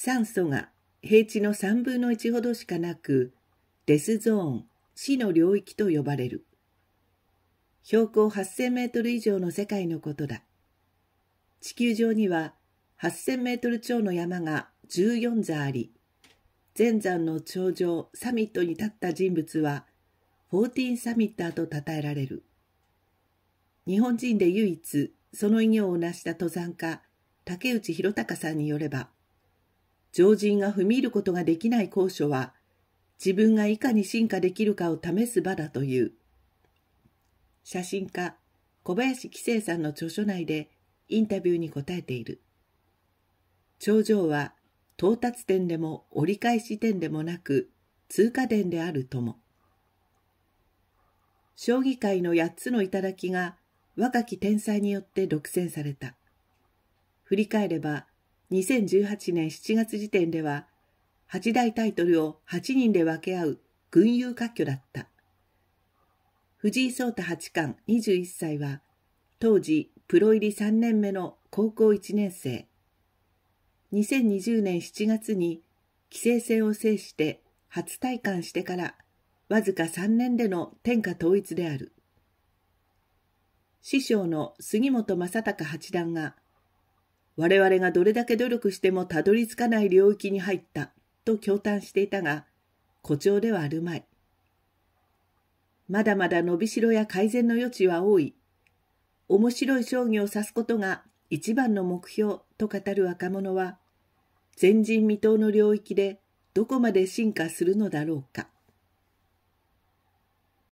酸素が平地の3分の1ほどしかなく、デスゾーン、死の領域と呼ばれる。標高8000メートル以上の世界のことだ。地球上には8000メートル超の山が14座あり、全山の頂上サミットに立った人物は、14サミッターと称えられる。日本人で唯一、その偉業を成した登山家、竹内弘隆さんによれば、常人が踏み入ることができない高所は、自分がいかに進化できるかを試す場だという。写真家、小林紀生さんの著書内でインタビューに答えている。頂上は到達点でも折り返し点でもなく通過点であるとも。将棋界の8つの頂が若き天才によって独占された。振り返れば2018年7月時点では、八大タイトルを8人で分け合う群雄割拠だった。藤井聡太八冠21歳は、当時プロ入り3年目の高校1年生。2020年7月に棋聖戦を制して初体感してからわずか3年での天下統一である。師匠の杉本正隆八段が我々がどれだけ努力してもたどり着かない領域に入ったと驚嘆していたが、誇張ではあるまい。まだまだ伸びしろや改善の余地は多い。面白い将棋を指すことが一番の目標と語る若者は、前人未到の領域でどこまで進化するのだろうか。